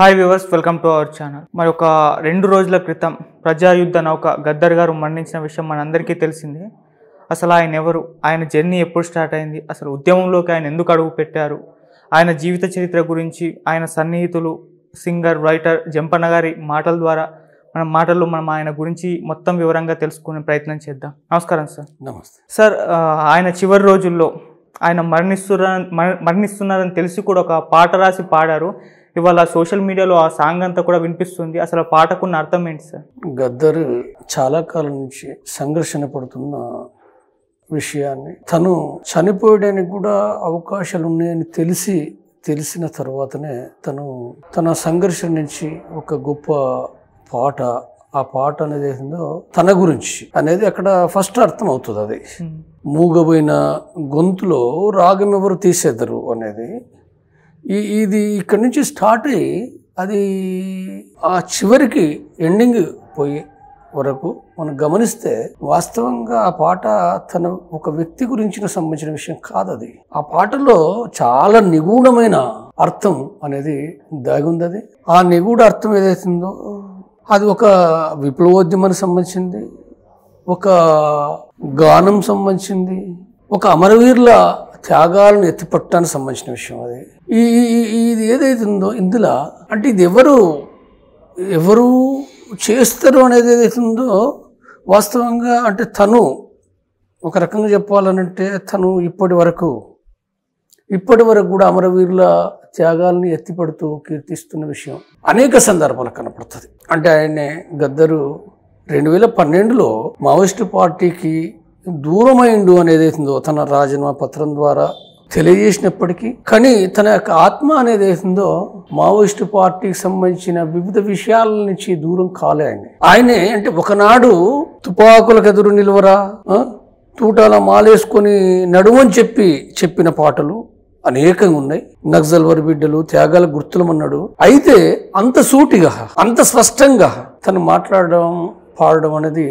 Hi viewers welcome to our channel మరి ఒక రెండు రోజుల క్రితం ప్రజాయుద్ధ నౌక గద్దర్ గారు మరణించిన విషయం మనందరికీ తెలిసిందే అసలు ఆయన ఎవరు ఆయన జర్నీ ఎప్పుడు స్టార్ట్ అయింది అసలు ఉద్యమంలోకి ఆయన ఎందుకు అడుగు పెట్టారు ఆయన జీవిత చరిత్ర గురించి ఆయన సన్నిహితులు సింగర్ రైటర్ జంపన్న గారి మాటల ద్వారా మన మాటలు మనం ఆయన గురించి మొత్తం వివరంగా తెలుసుకునే ప్రయత్నం చేద్దాం నమస్కారం సార్ నమస్తే సార్ ఆయన చివరి రోజుల్లో ఆయన మరణిస్తున్న మరణిస్తున్నారని తెలిసి కూడా ఒక పాట రాసి పాడారు ఇవాళ సోషల్ మీడియాలో ఆ సాంగ్ అంతా కూడా వినిపిస్తుంది అసలు పాటకున్న అర్థం ఏంటి సార్ గద్దర్ చాలా కాలం నుంచి సంఘర్షణ పడుతున్న విషయాన్ని తను చనిపోయడానికి కూడా అవకాశాలు ఉన్నాయని తెలిసి తెలిసిన తర్వాతనే తను తన సంఘర్షణ నుంచి ఒక గొప్ప పాట ఆ పాట అనేది ఏంటో తన గురించి అనేది అక్కడ ఫస్ట్ అర్థం అవుతుంది అది మూగబోయిన గొంతులో రాగం ఎవరు తీసేద్దరు అనేది ఇది ఇక్కడి నుంచి స్టార్ట్ అయ్యి అది ఆ చివరికి ఎండింగ్ పోయి వరకు మనం గమనిస్తే వాస్తవంగా ఆ పాట తన ఒక వ్యక్తి గురించిన సంబంధించిన విషయం కాదు అది ఆ పాటలో చాలా నిగూఢమైన అర్థం అనేది దాగి అది ఆ నిగూఢ అర్థం ఏదైతుందో అది ఒక విప్లవోద్యమానికి సంబంధించింది ఒక గానం సంబంధించింది ఒక అమరవీరుల త్యాగాలను ఎత్తిపట్టడానికి సంబంధించిన విషయం అది ఈ ఇది ఏదైతే ఉందో ఇందులో అంటే ఇది ఎవరు ఎవరు చేస్తారు అనేది ఏదైతే ఉందో వాస్తవంగా అంటే తను ఒక రకంగా చెప్పాలనంటే తను ఇప్పటి వరకు ఇప్పటి వరకు కూడా అమరవీరుల త్యాగాలని ఎత్తిపడుతూ కీర్తిస్తున్న విషయం అనేక సందర్భాలు కనపడుతుంది అంటే ఆయనే గద్దరు రెండు వేల పన్నెండులో మావోయిస్టు పార్టీకి దూరమైండు అనేది ఏదో తన రాజీనామా పత్రం ద్వారా తెలియజేసినప్పటికీ కానీ తన యొక్క ఆత్మ అనేది ఏదో మావోయిస్టు పార్టీకి సంబంధించిన వివిధ విషయాల నుంచి దూరం కాలే ఆయన ఆయనే అంటే ఒకనాడు తుపాకులకు ఎదురు నిలువరా తూటాల మాలేసుకొని నడుమని చెప్పి చెప్పిన పాటలు అనేకంగా ఉన్నాయి నక్సల్ వరి బిడ్డలు త్యాగాల గుర్తులమన్నాడు అయితే అంత సూటిగా అంత స్పష్టంగా తను మాట్లాడడం పాడడం అనేది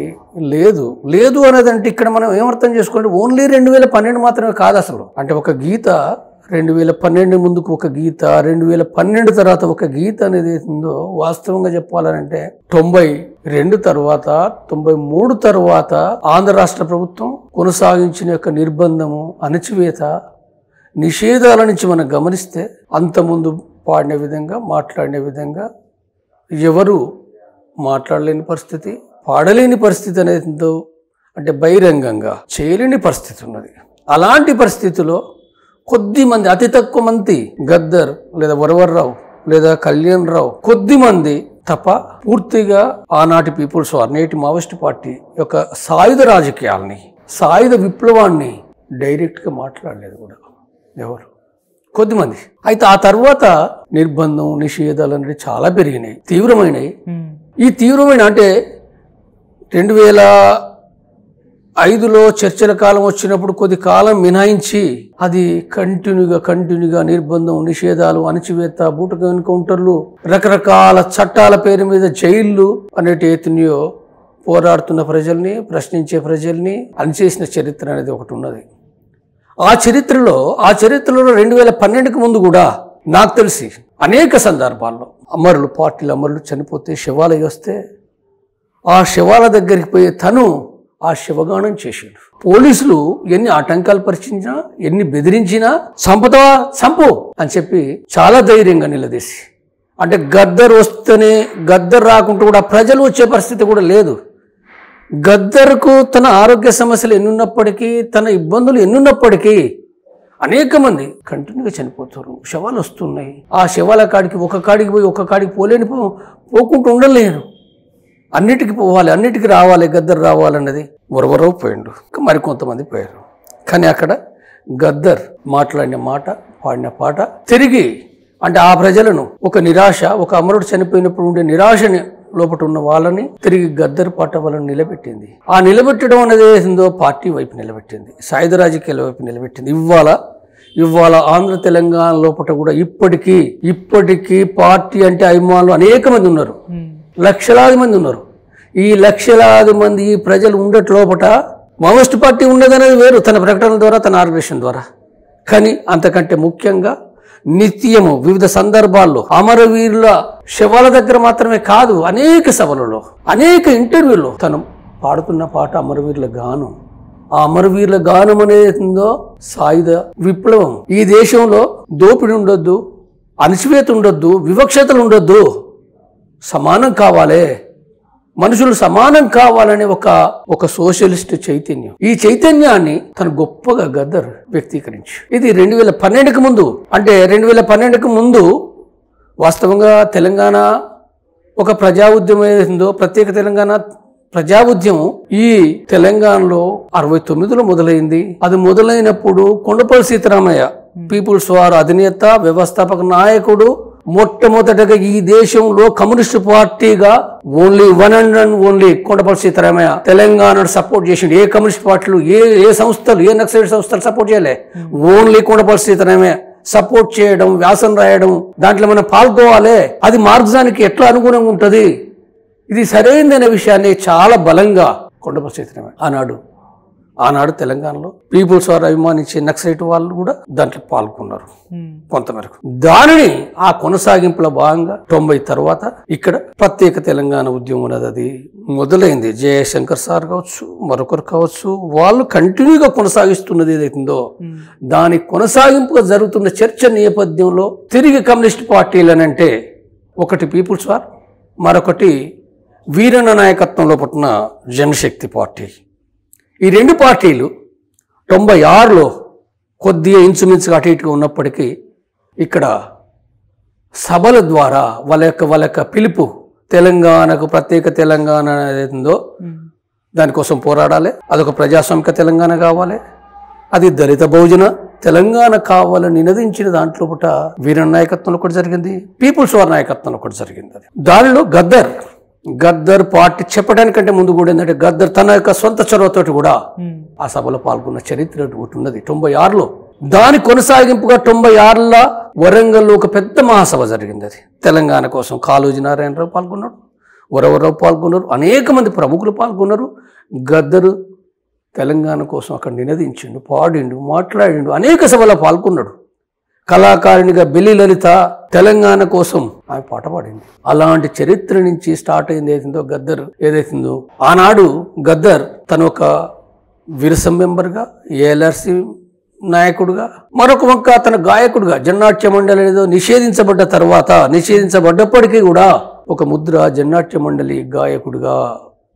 లేదు లేదు అనేదంటే ఇక్కడ మనం ఏమర్థం చేసుకోండి ఓన్లీ రెండు వేల పన్నెండు మాత్రమే కాదు అసలు అంటే ఒక గీత రెండు వేల పన్నెండు ముందుకు ఒక గీత రెండు వేల పన్నెండు తర్వాత ఒక గీత అనేది ఉందో వాస్తవంగా చెప్పాలంటే తొంభై రెండు తర్వాత తొంభై మూడు తర్వాత ఆంధ్ర రాష్ట్ర ప్రభుత్వం కొనసాగించిన యొక్క నిర్బంధము అణచివేత నిషేధాల నుంచి మనం గమనిస్తే ముందు పాడిన విధంగా మాట్లాడిన విధంగా ఎవరు మాట్లాడలేని పరిస్థితి పాడలేని పరిస్థితి అనేది అంటే బహిరంగంగా చేయలేని పరిస్థితి ఉన్నది అలాంటి పరిస్థితిలో కొద్ది మంది అతి తక్కువ మంది గద్దర్ లేదా వరవర్రావు లేదా కళ్యాణ్ రావు కొద్ది మంది తప్ప పూర్తిగా ఆనాటి పీపుల్స్ వార్ నేటి మావోయిస్ట్ పార్టీ యొక్క సాయుధ రాజకీయాలని సాయుధ విప్లవాన్ని డైరెక్ట్గా మాట్లాడలేదు కూడా ఎవరు కొద్దిమంది అయితే ఆ తర్వాత నిర్బంధం నిషేధాలు అనేవి చాలా పెరిగినాయి తీవ్రమైనవి ఈ తీవ్రమైన అంటే రెండు వేల ఐదులో చర్చల కాలం వచ్చినప్పుడు కొద్ది కాలం మినాయించి అది కంటిన్యూగా కంటిన్యూగా నిర్బంధం నిషేధాలు అణచివేత బూటక ఎన్కౌంటర్లు రకరకాల చట్టాల పేరు మీద జైళ్ళు అనేటి ఎత్తునియో పోరాడుతున్న ప్రజల్ని ప్రశ్నించే ప్రజల్ని అనిచేసిన చరిత్ర అనేది ఒకటి ఉన్నది ఆ చరిత్రలో ఆ చరిత్రలో రెండు వేల పన్నెండుకి ముందు కూడా నాకు తెలిసి అనేక సందర్భాల్లో అమరులు పార్టీల అమరులు చనిపోతే శివాలయం వస్తే ఆ శవాల దగ్గరికి పోయే తను ఆ శివగానం చేశాడు పోలీసులు ఎన్ని ఆటంకాలు పరిచించినా ఎన్ని బెదిరించినా చంపుతావా చంపు అని చెప్పి చాలా ధైర్యంగా నిలదీసి అంటే గద్దరు వస్తేనే గద్దరు రాకుండా కూడా ప్రజలు వచ్చే పరిస్థితి కూడా లేదు గద్దరుకు తన ఆరోగ్య సమస్యలు ఎన్నున్నప్పటికీ తన ఇబ్బందులు ఎన్నున్నప్పటికీ అనేక మంది కంటిన్యూగా చనిపోతారు శవాలు వస్తున్నాయి ఆ శవాల కాడికి ఒక కాడికి పోయి ఒక కాడికి పోలేని పోకుండా ఉండలేరు అన్నిటికీ పోవాలి అన్నిటికీ రావాలి గద్దర్ రావాలన్నది మురవరవు పోయిండు ఇంకా మరికొంతమంది పోయారు కానీ అక్కడ గద్దర్ మాట్లాడిన మాట పాడిన పాట తిరిగి అంటే ఆ ప్రజలను ఒక నిరాశ ఒక అమరుడు చనిపోయినప్పుడు ఉండే నిరాశని లోపల ఉన్న వాళ్ళని తిరిగి గద్దర్ పాట వాళ్ళని నిలబెట్టింది ఆ నిలబెట్టడం అనేది ఏసిందో పార్టీ వైపు నిలబెట్టింది సాయుధ రాజకీయాల వైపు నిలబెట్టింది ఇవాళ ఇవాళ ఆంధ్ర తెలంగాణ లోపల కూడా ఇప్పటికీ ఇప్పటికీ పార్టీ అంటే అభిమానులు అనేక మంది ఉన్నారు లక్షలాది మంది ఉన్నారు ఈ లక్షలాది మంది ఈ ప్రజలు ఉండేటి లోపట మావోయిస్ట్ పార్టీ ఉండదనేది వేరు తన ప్రకటన ద్వారా తన ఆర్గనైజేషన్ ద్వారా కానీ అంతకంటే ముఖ్యంగా నిత్యము వివిధ సందర్భాల్లో అమరవీరుల శవాల దగ్గర మాత్రమే కాదు అనేక సభలలో అనేక ఇంటర్వ్యూల్లో తను పాడుతున్న పాట అమరవీరుల గానం ఆ అమరవీరుల గానం అనేదో సాయుధ విప్లవం ఈ దేశంలో దోపిడి ఉండొద్దు అణచివేత ఉండొద్దు వివక్షతలు ఉండొద్దు సమానం కావాలే మనుషులు సమానం కావాలనే ఒక ఒక సోషలిస్ట్ చైతన్యం ఈ చైతన్యాన్ని తను గొప్పగా గద్దర్ వ్యక్తీకరించి ఇది రెండు వేల పన్నెండుకు ముందు అంటే రెండు వేల పన్నెండుకు ముందు వాస్తవంగా తెలంగాణ ఒక ప్రజా ఉద్యమం ఏదైందో ప్రత్యేక తెలంగాణ ప్రజా ఉద్యమం ఈ తెలంగాణలో అరవై తొమ్మిదిలో మొదలైంది అది మొదలైనప్పుడు కొండపల్లి సీతారామయ్య పీపుల్స్ వారు అధినేత వ్యవస్థాపక నాయకుడు మొట్టమొదటగా ఈ దేశంలో కమ్యూనిస్ట్ పార్టీగా only one and and only Kondapalli Seetharamaiah తెలంగాణను సపోర్ట్ చేసిండు ఏ కమ్యూనిస్ట్ పార్టీలు ఏ ఏ సంస్థలు ఏ నక్సలైట్ సంస్థలు సపోర్ట్ చేయలే ఓన్లీ కొండపల్లి సీతారామయ్య సపోర్ట్ చేయడం వ్యాసం రాయడం దాంట్లో మనం పాల్గొవాలి అది మార్గానికి ఎట్లా అనుగుణంగా ఉంటుంది ఇది సరైనదనే విషయాన్ని చాలా బలంగా కొండపల్లి సీతారామయ్య ఆనాడు ఆనాడు తెలంగాణలో పీపుల్స్ వారు అభిమానించే నక్సైట్ వాళ్ళు కూడా దాంట్లో పాల్గొన్నారు కొంతమేరకు దానిని ఆ కొనసాగింపులో భాగంగా తొంభై తర్వాత ఇక్కడ ప్రత్యేక తెలంగాణ ఉద్యమం అనేది అది మొదలైంది జయశంకర్ సార్ కావచ్చు మరొకరు కావచ్చు వాళ్ళు కంటిన్యూగా కొనసాగిస్తున్నది ఏదైతుందో దాని కొనసాగింపుగా జరుగుతున్న చర్చ నేపథ్యంలో తిరిగి కమ్యూనిస్ట్ పార్టీలు అంటే ఒకటి పీపుల్స్ వార్ మరొకటి వీరన్న నాయకత్వంలో పుట్టిన జనశక్తి పార్టీ ఈ రెండు పార్టీలు తొంభై ఆరులో కొద్దిగా ఇంచుమించుగా అటు ఇటుగా ఉన్నప్పటికీ ఇక్కడ సభల ద్వారా వాళ్ళ యొక్క వాళ్ళ యొక్క పిలుపు తెలంగాణకు ప్రత్యేక తెలంగాణ ఏదైతుందో దానికోసం పోరాడాలి అదొక ప్రజాస్వామిక తెలంగాణ కావాలి అది దళిత భోజన తెలంగాణ కావాలని నినదించిన దాంట్లో పుట వీర నాయకత్వంలో ఒకటి జరిగింది పీపుల్స్ వార్ నాయకత్వంలో ఒకటి జరిగింది అది దానిలో గద్దర్ గద్దర్ పార్టీ చెప్పడానికంటే ముందు కూడా ఏంటంటే గద్దర్ తన యొక్క సొంత చొరవతోటి కూడా ఆ సభలో పాల్గొన్న చరిత్ర ఒకటి ఉన్నది తొంభై ఆరులో దాని కొనసాగింపుగా తొంభై ఆరులో వరంగల్లో ఒక పెద్ద మహాసభ జరిగింది అది తెలంగాణ కోసం కాళోజీ నారాయణరావు పాల్గొన్నాడు వరవరావు పాల్గొన్నారు అనేక మంది ప్రముఖులు పాల్గొన్నారు గద్దరు తెలంగాణ కోసం అక్కడ నినదించిండు పాడిండు మాట్లాడిండు అనేక సభలో పాల్గొన్నాడు కళాకారిణిగా బిల్లి లలిత తెలంగాణ కోసం ఆమె పాట పాడింది అలాంటి చరిత్ర నుంచి స్టార్ట్ అయింది ఏదైతుందో గద్దర్ ఏదైతుందో ఆనాడు గద్దర్ తను ఒక విరసం మెంబర్గా ఏఎల్ఆర్సి నాయకుడుగా మరొక వంక తన గాయకుడుగా జన్నాట్య మండలి ఏదో నిషేధించబడ్డ తర్వాత నిషేధించబడ్డప్పటికీ కూడా ఒక ముద్ర జన్నాట్య మండలి గాయకుడుగా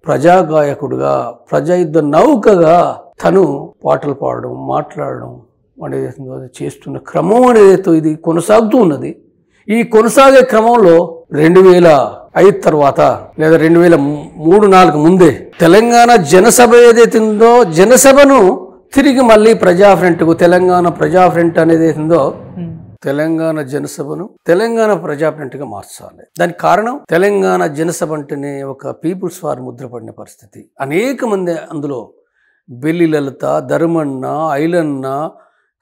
ప్రజా గాయకుడుగా ప్రజాయుద్ధ నౌకగా తను పాటలు పాడడం మాట్లాడడం వాడు తర్వాత చేస్తున్న క్రమం అనేది ఇది కొనసాగుతూ ఉన్నది ఈ కొనసాగే క్రమంలో రెండు వేల ఐదు తర్వాత లేదా రెండు వేల మూడు నాలుగు ముందే తెలంగాణ జనసభ ఏదైతే ఉందో జనసభను తిరిగి మళ్ళీ ప్రజా ఫ్రంట్కు తెలంగాణ ప్రజా ఫ్రంట్ అనేది ఉందో తెలంగాణ జనసభను తెలంగాణ ప్రజా ఫ్రంట్గా మార్చాలి దానికి కారణం తెలంగాణ జనసభ అంటేనే ఒక పీపుల్స్ వార్ ముద్రపడిన పరిస్థితి అనేక మంది అందులో బెల్లి లలిత ధర్మన్న ఐలన్న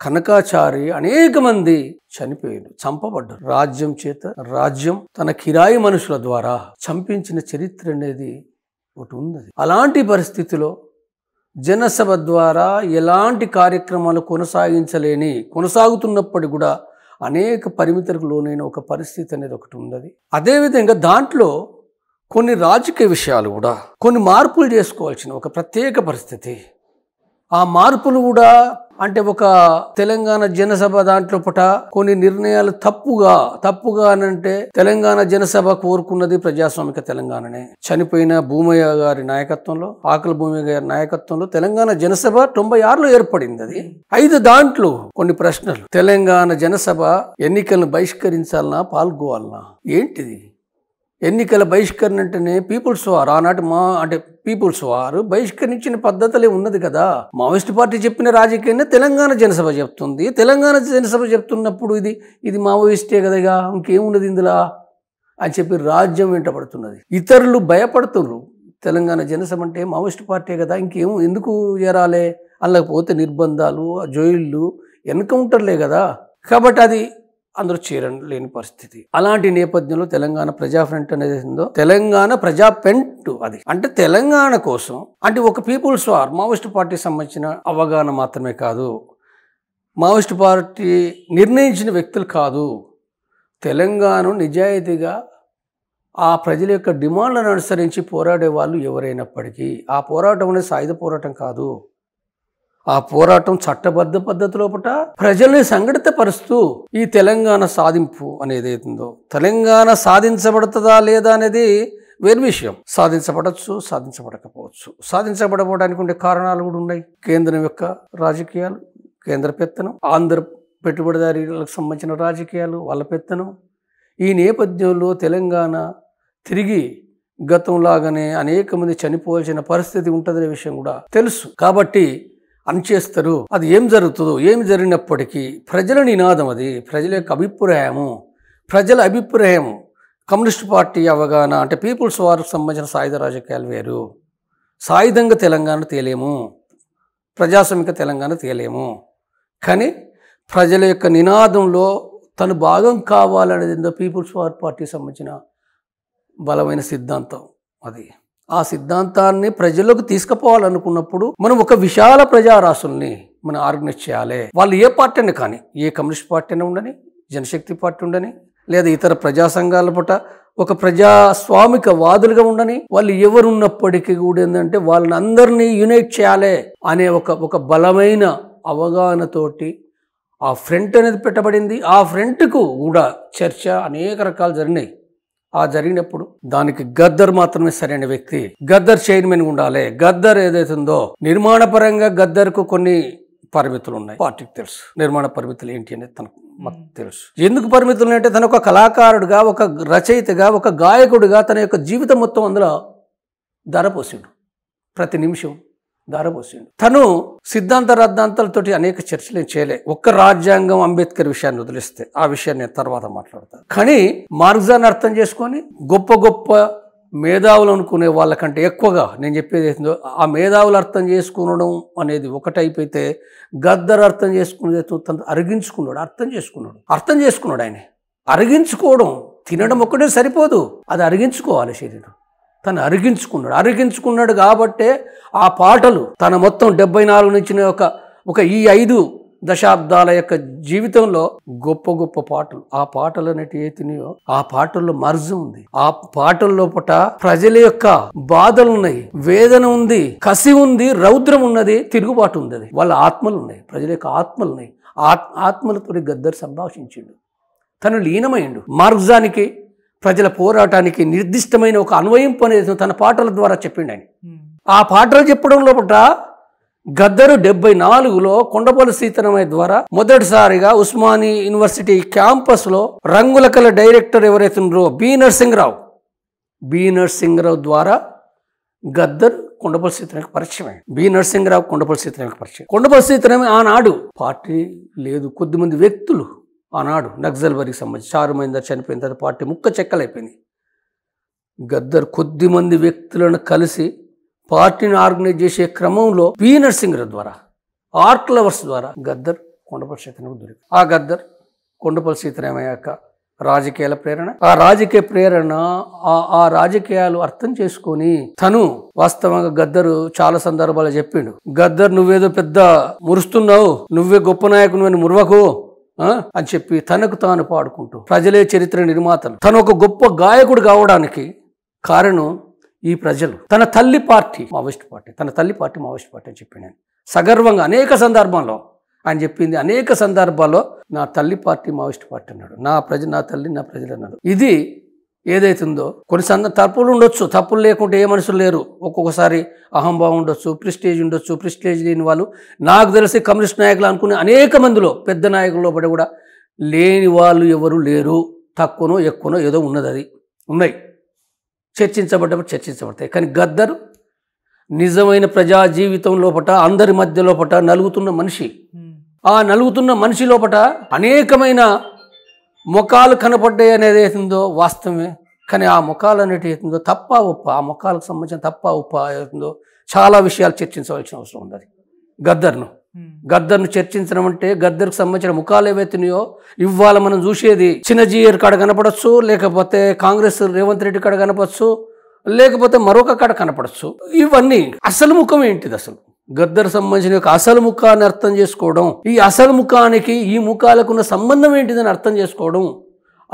కనకాచారి అనేక మంది చనిపోయారు చంపబడ్డారు రాజ్యం చేత రాజ్యం తన కిరాయి మనుషుల ద్వారా చంపించిన చరిత్ర అనేది ఒకటి ఉన్నది అలాంటి పరిస్థితిలో జనసభ ద్వారా ఎలాంటి కార్యక్రమాలు కొనసాగించలేని కొనసాగుతున్నప్పటికీ కూడా అనేక పరిమితులకు లోనైన ఒక పరిస్థితి అనేది ఒకటి ఉన్నది అదేవిధంగా దాంట్లో కొన్ని రాజకీయ విషయాలు కూడా కొన్ని మార్పులు చేసుకోవాల్సిన ఒక ప్రత్యేక పరిస్థితి ఆ మార్పులు కూడా అంటే ఒక తెలంగాణ జనసభ దాంట్లో పుట కొన్ని నిర్ణయాలు తప్పుగా తప్పుగా అని అంటే తెలంగాణ జనసభ కోరుకున్నది ప్రజాస్వామిక తెలంగాణనే చనిపోయిన భూమయ్య గారి నాయకత్వంలో ఆకలి భూమయ్య గారి నాయకత్వంలో తెలంగాణ జనసభ తొంభై ఆరులో ఏర్పడింది అది ఐదు దాంట్లో కొన్ని ప్రశ్నలు తెలంగాణ జనసభ ఎన్నికలను బహిష్కరించాలనా పాల్గొవాలనా ఏంటిది ఎన్నికల బహిష్కరణ అంటేనే పీపుల్స్ వార్ ఆనాటి మా అంటే పీపుల్స్ వారు బహిష్కరించిన పద్ధతులే ఉన్నది కదా మావోయిస్ట్ పార్టీ చెప్పిన రాజకీయాన్ని తెలంగాణ జనసభ చెప్తుంది తెలంగాణ జనసభ చెప్తున్నప్పుడు ఇది ఇది మావోయిస్టే కదా ఇంకేమున్నది ఇందులో అని చెప్పి రాజ్యం వెంటబడుతున్నది ఇతరులు భయపడుతున్నారు తెలంగాణ జనసభ అంటే మావోయిస్ట్ పార్టీ కదా ఇంకేం ఎందుకు చేరాలే అల్లకపోతే నిర్బంధాలు జైళ్ళు ఎన్కౌంటర్లే కదా కాబట్టి అది అందరూ చేరలేని పరిస్థితి అలాంటి నేపథ్యంలో తెలంగాణ ప్రజా ఫ్రంట్ అనేది ఉందో తెలంగాణ ప్రజా పెంట్ అది అంటే తెలంగాణ కోసం అంటే ఒక పీపుల్స్ వార్ మావోయిస్ట్ పార్టీకి సంబంధించిన అవగాహన మాత్రమే కాదు మావోయిస్ట్ పార్టీ నిర్ణయించిన వ్యక్తులు కాదు తెలంగాణ నిజాయితీగా ఆ ప్రజల యొక్క డిమాండ్లను అనుసరించి పోరాడే వాళ్ళు ఎవరైనప్పటికీ ఆ పోరాటం అనేది సాయుధ పోరాటం కాదు ఆ పోరాటం చట్టబద్ధ పద్ధతి లోపట ప్రజల్ని సంఘటితపరుస్తూ ఈ తెలంగాణ సాధింపు అనేది ఏదైతుందో తెలంగాణ సాధించబడుతుందా లేదా అనేది వేరు విషయం సాధించబడచ్చు సాధించబడకపోవచ్చు సాధించబడకపోవడానికి ఉండే కారణాలు కూడా ఉన్నాయి కేంద్రం యొక్క రాజకీయాలు కేంద్ర పెత్తనం ఆంధ్ర పెట్టుబడిదారులకు సంబంధించిన రాజకీయాలు వాళ్ళ పెత్తనం ఈ నేపథ్యంలో తెలంగాణ తిరిగి గతంలాగానే అనేక మంది చనిపోవాల్సిన పరిస్థితి ఉంటుందనే విషయం కూడా తెలుసు కాబట్టి అనిచేస్తారు అది ఏం జరుగుతుందో ఏమి జరిగినప్పటికీ ప్రజల నినాదం అది ప్రజల యొక్క అభిప్రాయము ప్రజల అభిప్రాయం కమ్యూనిస్ట్ పార్టీ అవగాహన అంటే పీపుల్స్ వార్కు సంబంధించిన సాయుధ రాజకీయాలు వేరు సాయుధంగా తెలంగాణ తేలేము ప్రజాస్వామిక తెలంగాణ తేలేము కానీ ప్రజల యొక్క నినాదంలో తను భాగం కావాలనేది పీపుల్స్ వార్ పార్టీ సంబంధించిన బలమైన సిద్ధాంతం అది ఆ సిద్ధాంతాన్ని ప్రజలకు తీసుకుపోవాలనుకున్నప్పుడు మనం ఒక విశాల ప్రజా మనం ఆర్గనైజ్ చేయాలి వాళ్ళు ఏ పార్టీ అయినా కానీ ఏ కమ్యూనిస్ట్ పార్టీ అయినా ఉండని జనశక్తి పార్టీ ఉండని లేదా ఇతర ప్రజా సంఘాల పూట ఒక ప్రజాస్వామిక వాదులుగా ఉండని వాళ్ళు ఎవరున్నప్పటికీ కూడా ఏంటంటే వాళ్ళని అందరినీ యునైట్ చేయాలి అనే ఒక ఒక బలమైన అవగాహనతోటి ఆ ఫ్రంట్ అనేది పెట్టబడింది ఆ ఫ్రంట్కు కూడా చర్చ అనేక రకాలు జరిగినాయి ఆ జరిగినప్పుడు దానికి గద్దర్ మాత్రమే సరైన వ్యక్తి గద్దర్ చైర్మన్ ఉండాలి గద్దర్ ఏదైతుందో నిర్మాణ పరంగా గద్దర్కు కొన్ని పరిమితులు ఉన్నాయి పార్టీకి తెలుసు నిర్మాణ పరిమితులు ఏంటి అనేది తనకు మాకు తెలుసు ఎందుకు పరిమితులు అంటే తన ఒక కళాకారుడుగా ఒక రచయితగా ఒక గాయకుడిగా తన యొక్క జీవితం మొత్తం అందులో ధర పోసిండు ప్రతి నిమిషం దారబోసిండు తను సిద్ధాంత రద్ధాంతాలతోటి అనేక చర్చలు చేయలే ఒక్క రాజ్యాంగం అంబేద్కర్ విషయాన్ని వదిలిస్తే ఆ విషయాన్ని నేను తర్వాత మాట్లాడతాను కానీ మార్గ్జాన్ని అర్థం చేసుకొని గొప్ప గొప్ప మేధావులు అనుకునే వాళ్ళకంటే ఎక్కువగా నేను చెప్పేది ఏంటో ఆ మేధావులు అర్థం చేసుకునడం అనేది ఒకటైపోతే గద్దర్ అర్థం చేసుకునేది తను అరిగించుకున్నాడు అర్థం చేసుకున్నాడు అర్థం చేసుకున్నాడు ఆయన అరిగించుకోవడం తినడం ఒక్కటే సరిపోదు అది అరిగించుకోవాలి శరీరం తను అరిగించుకున్నాడు అరిగించుకున్నాడు కాబట్టే ఆ పాటలు తన మొత్తం డెబ్బై నాలుగు నుంచి ఒక ఒక ఈ ఐదు దశాబ్దాల యొక్క జీవితంలో గొప్ప గొప్ప పాటలు ఆ పాటలు అనేటి ఏతినియో ఆ పాటల్లో మర్జు ఉంది ఆ పాటల్లో పుట ప్రజల యొక్క బాధలు ఉన్నాయి వేదన ఉంది కసి ఉంది రౌద్రం ఉన్నది తిరుగుబాటు ఉంది వాళ్ళ ఆత్మలు ఉన్నాయి ప్రజల యొక్క ఆత్మలు ఉన్నాయి ఆత్మలతో గద్దరు సంభాషించిండు తను లీనమైండు మార్గానికి ప్రజల పోరాటానికి నిర్దిష్టమైన ఒక అన్వయింపు అనేది తన పాటల ద్వారా చెప్పిండు ఆయన ఆ పాటలు చెప్పడం లోపల గద్దరు డెబ్బై నాలుగులో కొండపల్లి సీతనమయ్య ద్వారా మొదటిసారిగా ఉస్మానీ యూనివర్సిటీ క్యాంపస్లో రంగుల కళ డైరెక్టర్ ఎవరైతే బి నరసింహరావు బి నరసింహరావు ద్వారా గద్దర్ కొండపల్లి సీతనకి పరిచయమే బి నరసింహరావు కొండపల్లి సీతనకి పరిచయం కొండపల్లి సీతనమే ఆనాడు పార్టీ లేదు కొద్దిమంది వ్యక్తులు ఆనాడు నక్సల్బరికి సంబంధించి చారుమైందర్ చనిపోయిన తర్వాత పార్టీ ముక్క చెక్కలైపోయింది గద్దర్ కొద్ది మంది వ్యక్తులను కలిసి పార్టీని ఆర్గనైజ్ చేసే క్రమంలో పి నరసింహరావు ద్వారా ఆర్ట్ లవర్స్ ద్వారా గద్దర్ కొండపల్లి సీతరామయ్య దొరికింది ఆ గద్దర్ కొండపల్లి సీతరామయ్య యొక్క రాజకీయాల ప్రేరణ ఆ రాజకీయ ప్రేరణ ఆ రాజకీయాలు అర్థం చేసుకొని తను వాస్తవంగా గద్దరు చాలా సందర్భాలు చెప్పిండు గద్దర్ నువ్వేదో పెద్ద మురుస్తున్నావు నువ్వే గొప్ప నాయకుని అని మురవకు అని చెప్పి తనకు తాను పాడుకుంటూ ప్రజలే చరిత్ర నిర్మాతలు తను ఒక గొప్ప గాయకుడు కావడానికి కారణం ఈ ప్రజలు తన తల్లి పార్టీ మావోయిస్ట్ పార్టీ తన తల్లి పార్టీ మావోయిస్ట్ పార్టీ అని చెప్పి నేను సగర్వంగా అనేక సందర్భాల్లో ఆయన చెప్పింది అనేక సందర్భాల్లో నా తల్లి పార్టీ మావోయిస్ట్ పార్టీ అన్నాడు నా ప్రజ నా తల్లి నా ప్రజలు అన్నాడు ఇది ఏదైతుందో కొన్ని సంద తప్పులు ఉండొచ్చు తప్పులు లేకుంటే ఏ మనుషులు లేరు ఒక్కొక్కసారి అహంభావం ఉండొచ్చు ప్రిస్టేజ్ ఉండొచ్చు ప్రిస్టేజ్ లేని వాళ్ళు నాకు తెలిసి కమ్యూనిస్ట్ నాయకులు అనుకునే అనేక మందిలో పెద్ద నాయకుల్లో పడి కూడా లేని వాళ్ళు ఎవరు లేరు తక్కువనో ఎక్కువనో ఏదో ఉన్నది అది ఉన్నాయి చర్చించబడ్డప్పుడు చర్చించబడతాయి కానీ గద్దరు నిజమైన ప్రజా జీవితం లోపట అందరి మధ్య లోపట నలుగుతున్న మనిషి ఆ నలుగుతున్న మనిషి లోపట అనేకమైన ముఖాలు కనపడ్డాయి అనేది ఏతుందో వాస్తవమే కానీ ఆ ముఖాలు అనేటి ఏతుందో తప్ప ఉప్ప ఆ ముఖాలకు సంబంధించిన తప్ప ఉప్ప ఏతుందో చాలా విషయాలు చర్చించవలసిన అవసరం ఉంది గద్దర్ను గద్దర్ను చర్చించడం అంటే గద్దర్కు సంబంధించిన ముఖాలు ఏవైతున్నాయో ఇవాళ మనం చూసేది చిన్నజీయర్ కాడ కనపడచ్చు లేకపోతే కాంగ్రెస్ రేవంత్ రెడ్డి కాడ కనపడచ్చు లేకపోతే మరొక కాడ కనపడచ్చు ఇవన్నీ అసలు ముఖం ఏంటిది అసలు గద్దర్ సంబంధించిన యొక్క అసలు ముఖాన్ని అర్థం చేసుకోవడం ఈ అసలు ముఖానికి ఈ ముఖాలకు ఉన్న సంబంధం ఏంటిదని అర్థం చేసుకోవడం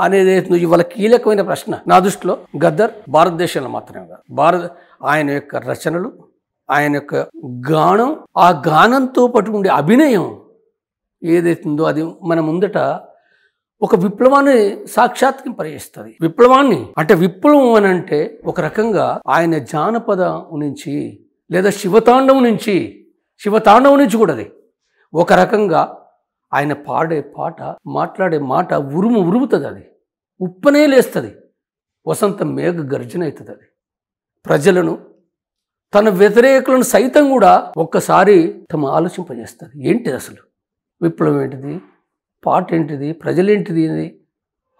అనేది ఇవాళ కీలకమైన ప్రశ్న నా దృష్టిలో గద్దర్ భారతదేశంలో మాత్రమే కాదు భారత ఆయన యొక్క రచనలు ఆయన యొక్క గానం ఆ గానంతో పాటు ఉండే అభినయం ఏదైతుందో అది మన ముందట ఒక విప్లవాన్ని సాక్షాత్కి పరిచేస్తుంది విప్లవాన్ని అంటే విప్లవం అని అంటే ఒక రకంగా ఆయన జానపద నుంచి లేదా శివతాండవం నుంచి శివతాండవం నుంచి కూడా అది ఒక రకంగా ఆయన పాడే పాట మాట్లాడే మాట ఉరుము ఉరుముతుంది అది ఉప్పనే లేస్తుంది వసంత మేఘ గర్జన అవుతుంది అది ప్రజలను తన వ్యతిరేకులను సైతం కూడా ఒక్కసారి తమ ఆలోచింపజేస్తుంది ఏంటిది అసలు విప్లవం ఏంటిది పాట ఏంటిది ప్రజలేంటిది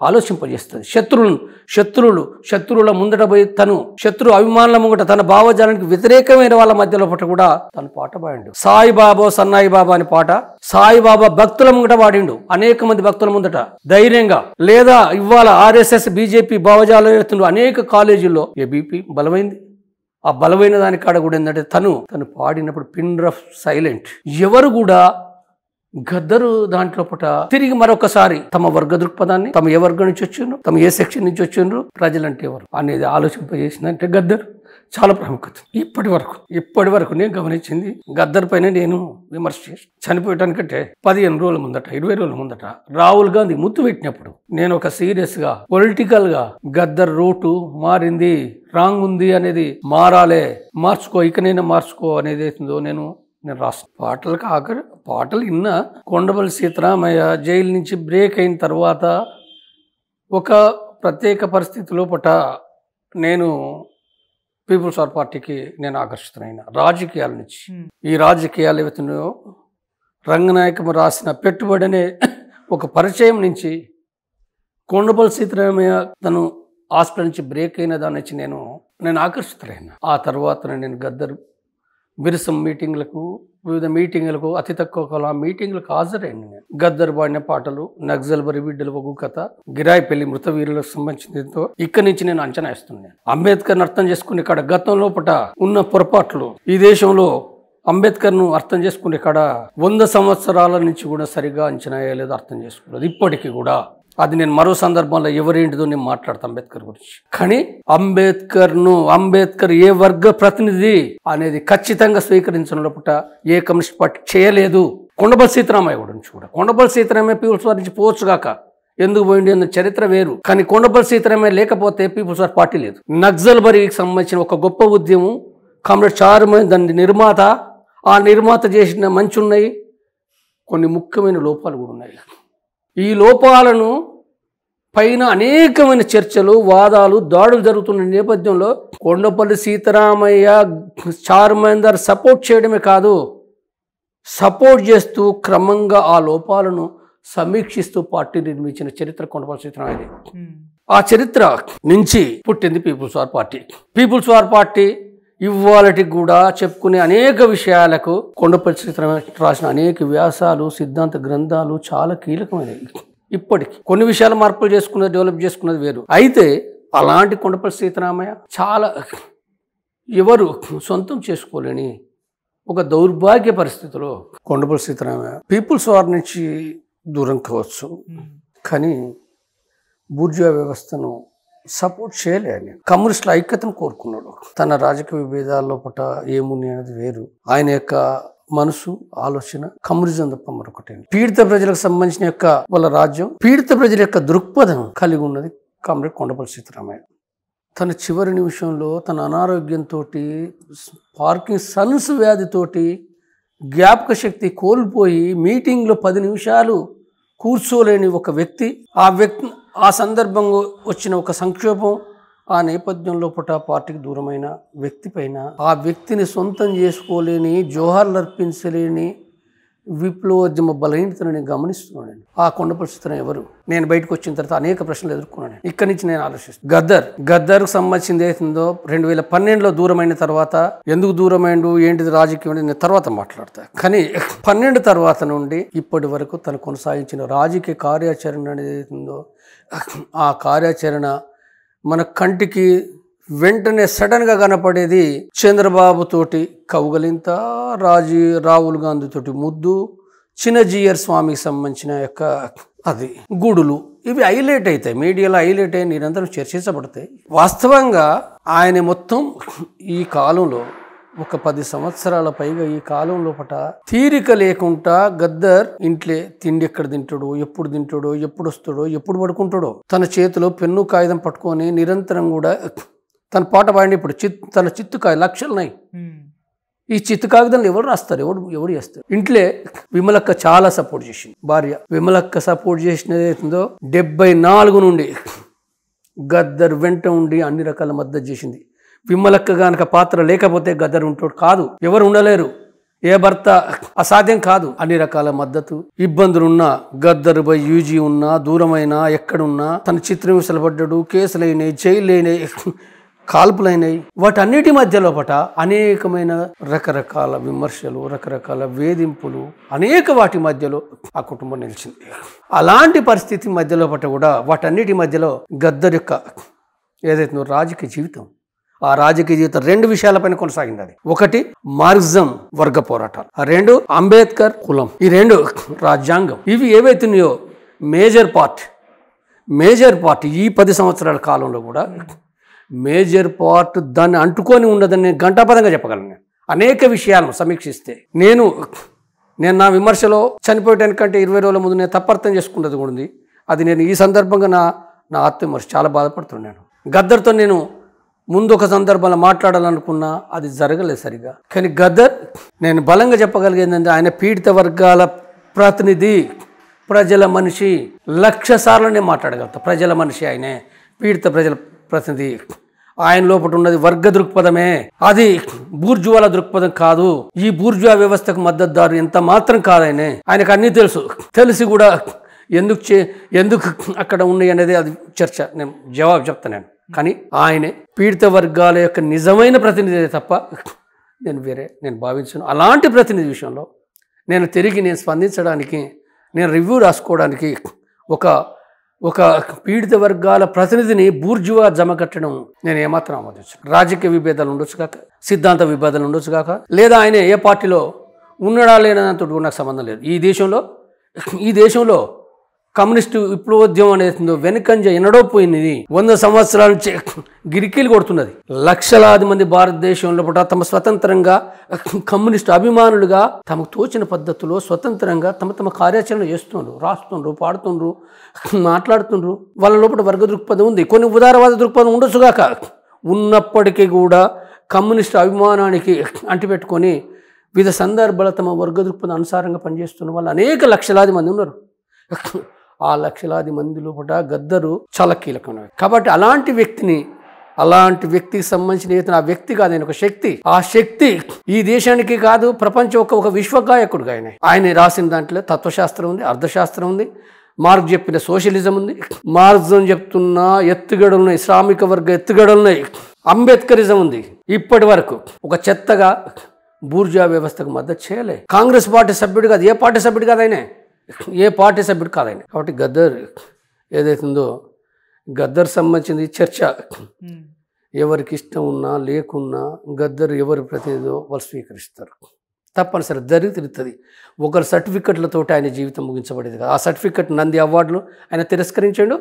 ఆలోచింపజేస్తుంది శత్రువులు శత్రువులు శత్రువుల ముందట పోయి తను శత్రు అభిమానుల ముంగట తన భావజాలానికి వ్యతిరేకమైన వాళ్ళ మధ్యలో పట్ల కూడా తను పాట పాడిండు సాయిబాబా సన్నాయి బాబా అని పాట సాయిబాబా భక్తుల ముంగట పాడిండు అనేక మంది భక్తుల ముందట ధైర్యంగా లేదా ఇవాళ ఆర్ఎస్ఎస్ బీజేపీ భావజాలం అనేక కాలేజీల్లో ఏబీపీ బలమైంది ఆ బలమైన దాని కాడ కూడా ఏంటంటే తను తను పాడినప్పుడు పిన్ రఫ్ సైలెంట్ ఎవరు కూడా గద్దరు దాంట్లో పుట తిరిగి మరొకసారి తమ వర్గ దృక్పథాన్ని తమ ఏ వర్గం నుంచి వచ్చిండ్రు తమ ఏ సెక్షన్ నుంచి వచ్చిండ్రు ప్రజలంటే ఎవరు అనేది ఆలోచింపజేసిందంటే గద్దరు చాలా ప్రాముఖ్యత ఇప్పటి వరకు ఇప్పటి వరకు నేను గమనించింది గద్దర్ పైన నేను విమర్శ చేసి చనిపోయటానికంటే పదిహేను రోజుల ముందట ఇరవై రోజుల ముందట రాహుల్ గాంధీ ముద్దు పెట్టినప్పుడు నేను ఒక సీరియస్గా పొలిటికల్గా గద్దర్ రూటు మారింది రాంగ్ ఉంది అనేది మారాలే మార్చుకో ఇకనైనా మార్చుకో అనేది నేను నేను రాస్తాను పాటలకు ఆఖరి పాటలు విన్నా కొండబల్ సీతారామయ్య జైలు నుంచి బ్రేక్ అయిన తర్వాత ఒక ప్రత్యేక పరిస్థితి లోపల నేను పీపుల్స్ ఆర్ పార్టీకి నేను ఆకర్షితునైన రాజకీయాల నుంచి ఈ రాజకీయాలు ఇవతను రంగనాయకం రాసిన పెట్టుబడి అనే ఒక పరిచయం నుంచి కొండపల్లి సీతారామయ్య తను హాస్పిటల్ నుంచి బ్రేక్ అయిన దాని నుంచి నేను నేను ఆకర్షితులైన ఆ తర్వాత నేను గద్దరు విరసం మీటింగ్లకు వివిధ మీటింగ్లకు అతి తక్కువ కాలం మీటింగ్లకు హాజరైంది నేను గద్దర్ పాడిన పాటలు నక్సల్ బరి బిడ్డల ఒక కథ గిరాయి పెళ్లి మృత వీరులకు సంబంధించినతో ఇక్కడి నుంచి నేను అంచనా ఇస్తున్నాను అంబేద్కర్ని అర్థం చేసుకునే కాడ గతంలో పట ఉన్న పొరపాట్లు ఈ దేశంలో అంబేద్కర్ను అర్థం చేసుకునే కాడ వంద సంవత్సరాల నుంచి కూడా సరిగా అంచనా వేయలేదు అర్థం చేసుకోలేదు ఇప్పటికీ కూడా అది నేను మరో సందర్భంలో ఎవరేంటిదో నేను మాట్లాడతాను అంబేద్కర్ గురించి కానీ అంబేద్కర్ను అంబేద్కర్ ఏ వర్గ ప్రతినిధి అనేది ఖచ్చితంగా స్వీకరించడం ఏ కమ్యూనిస్ట్ పార్టీ చేయలేదు కొండబల్ సీతారామయ్య కూడా చూడ కొండబల్ సీతారామయ్య పీపుల్స్ వారి నుంచి పోవచ్చు కాక ఎందుకు పోయింది అన్న చరిత్ర వేరు కానీ కొండపల్లి సీతారామయ్య లేకపోతే పీపుల్స్ వార్ పార్టీ లేదు నక్సల్ బరీకి సంబంధించిన ఒక గొప్ప ఉద్యమం కామ్రేడ్ చారుమైన దాని నిర్మాత ఆ నిర్మాత చేసిన మంచి ఉన్నాయి కొన్ని ముఖ్యమైన లోపాలు కూడా ఉన్నాయి ఈ లోపాలను పైన అనేకమైన చర్చలు వాదాలు దాడులు జరుగుతున్న నేపథ్యంలో కొండపల్లి సీతారామయ్య చార్మందర్ సపోర్ట్ చేయడమే కాదు సపోర్ట్ చేస్తూ క్రమంగా ఆ లోపాలను సమీక్షిస్తూ పార్టీ నిర్మించిన చరిత్ర కొండపల్లి సీతారామయ్యది ఆ చరిత్ర నుంచి పుట్టింది people's war party people's war party ఇవాళటి కూడా చెప్పుకునే అనేక విషయాలకు కొండపల్లి శ్రీకృష్ణ రాసిన అనేక వ్యాసాలు సిద్ధాంత గ్రంథాలు చాలా కీలకమైనవి ఇప్పటికి కొన్ని విషయాలు మార్పులు చేసుకున్నది డెవలప్ చేసుకున్నది వేరు అయితే అలాంటి కొండపల్లి సీతారామయ్య చాలా ఎవరు సొంతం చేసుకోలేని ఒక దౌర్భాగ్య పరిస్థితిలో కొండపల్లి సీతారామయ్య పీపుల్స్ వార్ నుంచి దూరం కావచ్చు కానీ బూర్జా వ్యవస్థను సపోర్ట్ చేయలే ఆయన కమ్యూనిస్టుల ఐక్యతను కోరుకున్నాడు తన రాజకీయ విభేదాల లోపల ఏముంది అనేది వేరు ఆయన యొక్క మనసు ఆలోచన కమ్యూనిజం తప్ప మరొకటి పీడిత ప్రజలకు సంబంధించిన యొక్క వాళ్ళ రాజ్యం పీడిత ప్రజల యొక్క దృక్పథం కలిగి ఉన్నది కామ్రేడ్ కొండపల్లి సీతారామయ్య తన చివరి నిమిషంలో తన అనారోగ్యంతో పార్కింగ్ సన్స్ వ్యాధితోటి జ్ఞాపక శక్తి కోల్పోయి మీటింగ్లో పది నిమిషాలు కూర్చోలేని ఒక వ్యక్తి ఆ వ్యక్తి ఆ సందర్భంగా వచ్చిన ఒక సంక్షోభం ఆ నేపథ్యంలో పుట పార్టీకి దూరమైన వ్యక్తి పైన ఆ వ్యక్తిని సొంతం చేసుకోలేని జోహార్లు అర్పించలేని విప్లవోద్యమ బలహీనతను నేను గమనిస్తున్నాను ఆ కొండ పరిస్థితులు ఎవరు నేను బయటకు వచ్చిన తర్వాత అనేక ప్రశ్నలు ఎదుర్కొన్నాను ఇక్కడి నుంచి నేను ఆలోచిస్తాను గద్దర్ గద్దర్కు సంబంధించింది ఏదైతుందో రెండు వేల పన్నెండులో దూరమైన తర్వాత ఎందుకు దూరమైండు ఏంటిది రాజకీయం నేను తర్వాత మాట్లాడతా కానీ పన్నెండు తర్వాత నుండి ఇప్పటి వరకు తను కొనసాగించిన రాజకీయ కార్యాచరణ అనేది ఏదైతుందో ఆ కార్యాచరణ మన కంటికి వెంటనే సడన్గా కనపడేది చంద్రబాబుతోటి కౌగలింత రాజీ రాహుల్ గాంధీతోటి ముద్దు చిన్నజీయర్ స్వామికి సంబంధించిన యొక్క అది గుడులు ఇవి హైలైట్ అవుతాయి మీడియాలో హైలైట్ అయ్యి నిరంతరం చర్చించబడతాయి వాస్తవంగా ఆయన మొత్తం ఈ కాలంలో ఒక పది సంవత్సరాల పైగా ఈ కాలం లోపట తీరిక లేకుండా గద్దర్ ఇంట్లే తిండి ఎక్కడ తింటాడో ఎప్పుడు తింటాడో ఎప్పుడు వస్తాడో ఎప్పుడు పడుకుంటాడో తన చేతిలో పెన్ను కాగితం పట్టుకొని నిరంతరం కూడా తన పాట పాడి ఇప్పుడు చిత్ తన చిత్తు కాయ లక్షలున్నాయి hmm. ఈ చిత్తు కాగితం ఎవరు రాస్తారు ఎవరు ఎవరు చేస్తారు ఇంట్లే విమలక్క చాలా సపోర్ట్ చేసింది భార్య విమలక్క సపోర్ట్ చేసినది ఏదైతుందో డెబ్బై నాలుగు నుండి గద్దర్ వెంట ఉండి అన్ని రకాల మద్దతు చేసింది విమ్మలక్క గనక పాత్ర లేకపోతే గద్దరు ఉంటాడు కాదు ఎవరు ఉండలేరు ఏ భర్త అసాధ్యం కాదు అన్ని రకాల మద్దతు ఇబ్బందులున్నా గద్దరు పోయి యూజీ ఉన్నా దూరమైన ఎక్కడున్నా తన చిత్రం విసలబడ్డాడు కేసులైనాయి జైలైనాయి కాల్పులైనాయి వాటన్నిటి మధ్య పట అనేకమైన రకరకాల విమర్శలు రకరకాల వేధింపులు అనేక వాటి మధ్యలో ఆ కుటుంబం నిలిచింది అలాంటి పరిస్థితి మధ్యలో పట కూడా వాటన్నిటి మధ్యలో గద్దరు యొక్క ఏదైతే రాజకీయ జీవితం ఆ రాజకీయ జీవితం రెండు విషయాలపైన కొనసాగింది అది ఒకటి మార్క్జం వర్గ పోరాటాలు ఆ రెండు అంబేద్కర్ కులం ఈ రెండు రాజ్యాంగం ఇవి ఏవైతున్నాయో మేజర్ పార్ట్ మేజర్ పార్ట్ ఈ పది సంవత్సరాల కాలంలో కూడా మేజర్ పార్ట్ దాన్ని అంటుకొని ఉన్నదని నేను చెప్పగలను అనేక విషయాలను సమీక్షిస్తే నేను నేను నా విమర్శలో కంటే ఇరవై రోజుల ముందు నేను తప్పర్థం చేసుకున్నది కూడా ఉంది అది నేను ఈ సందర్భంగా నా నా ఆత్మవిమర్శ చాలా బాధపడుతున్నాను గద్దర్తో నేను ముందు ఒక సందర్భంలో మాట్లాడాలనుకున్నా అది జరగలేదు సరిగా కానీ గదర్ నేను బలంగా చెప్పగలిగేందంటే ఆయన పీడిత వర్గాల ప్రతినిధి ప్రజల మనిషి లక్ష సార్లు నేను మాట్లాడగలుగుతా ప్రజల మనిషి ఆయనే పీడిత ప్రజల ప్రతినిధి ఆయన లోపల ఉన్నది వర్గ దృక్పథమే అది బూర్జువాల దృక్పథం కాదు ఈ బూర్జువా వ్యవస్థకు మద్దతుదారు ఎంత మాత్రం కాదని ఆయనకు అన్నీ తెలుసు తెలిసి కూడా ఎందుకు చే ఎందుకు అక్కడ ఉన్నాయి అనేది అది చర్చ నేను జవాబు చెప్తాను నేను కానీ ఆయనే పీడిత వర్గాల యొక్క నిజమైన ప్రతినిధి తప్ప నేను వేరే నేను భావించను అలాంటి ప్రతినిధి విషయంలో నేను తిరిగి నేను స్పందించడానికి నేను రివ్యూ రాసుకోవడానికి ఒక ఒక పీడిత వర్గాల ప్రతినిధిని బూర్జువా జమకట్టడం నేను ఏమాత్రం ఆమోదించు రాజకీయ విభేదాలు ఉండొచ్చు కాక సిద్ధాంత విభేదాలు ఉండొచ్చు కాక లేదా ఆయన ఏ పార్టీలో ఉన్నడా లేనంత నాకు సంబంధం లేదు ఈ దేశంలో ఈ దేశంలో కమ్యూనిస్టు విప్లవోద్యమం అనేది వెనుకంజ ఎన్నడో పోయింది వంద సంవత్సరాల నుంచి గిరికీలు కొడుతున్నది లక్షలాది మంది భారతదేశంలో పుట్ట తమ స్వతంత్రంగా కమ్యూనిస్టు అభిమానులుగా తమకు తోచిన పద్ధతిలో స్వతంత్రంగా తమ తమ కార్యాచరణ చేస్తుండ్రు రాస్తుండ్రు పాడుతుండ్రు మాట్లాడుతుండ్రు వాళ్ళ లోపల వర్గ దృక్పథం ఉంది కొన్ని ఉదారవాద దృక్పథం ఉండొచ్చుగాక ఉన్నప్పటికీ కూడా కమ్యూనిస్టు అభిమానానికి అంటిపెట్టుకొని వివిధ సందర్భాల తమ వర్గ దృక్పథం అనుసారంగా పనిచేస్తున్న వాళ్ళు అనేక లక్షలాది మంది ఉన్నారు ఆ లక్షలాది మంది లోపల గద్దరు చాలా కీలకమైనవి కాబట్టి అలాంటి వ్యక్తిని అలాంటి వ్యక్తికి సంబంధించిన ఏదైతే ఆ వ్యక్తి కాదు ఆయన ఒక శక్తి ఆ శక్తి ఈ దేశానికి కాదు ప్రపంచం ఒక ఒక విశ్వగాయకుడు ఆయన ఆయన రాసిన దాంట్లో తత్వశాస్త్రం ఉంది అర్థశాస్త్రం ఉంది మార్క్స్ చెప్పిన సోషలిజం ఉంది మార్క్స్ అని చెప్తున్న ఎత్తుగడలు ఉన్నాయి ఇస్లామిక వర్గ ఎత్తుగడలున్నాయి ఉన్నాయి అంబేద్కరిజం ఉంది ఇప్పటి వరకు ఒక చెత్తగా బూర్జా వ్యవస్థకు మద్దతు చేయలే కాంగ్రెస్ పార్టీ సభ్యుడు కాదు ఏ పార్టీ సభ్యుడు కాదు ఆయనే ఏ పార్టీ సభ్యుడు కాదండి కాబట్టి గద్దర్ ఏదైతుందో గద్దర్ సంబంధించింది చర్చ ఎవరికి ఇష్టం ఉన్నా లేకున్నా గద్దరు ఎవరి ప్రతినిధో వాళ్ళు స్వీకరిస్తారు తప్పనిసరి జరిగి తిరుగుతుంది ఒకరు సర్టిఫికెట్లతో ఆయన జీవితం ముగించబడేది కదా ఆ సర్టిఫికెట్ నంది అవార్డులు ఆయన తిరస్కరించాడు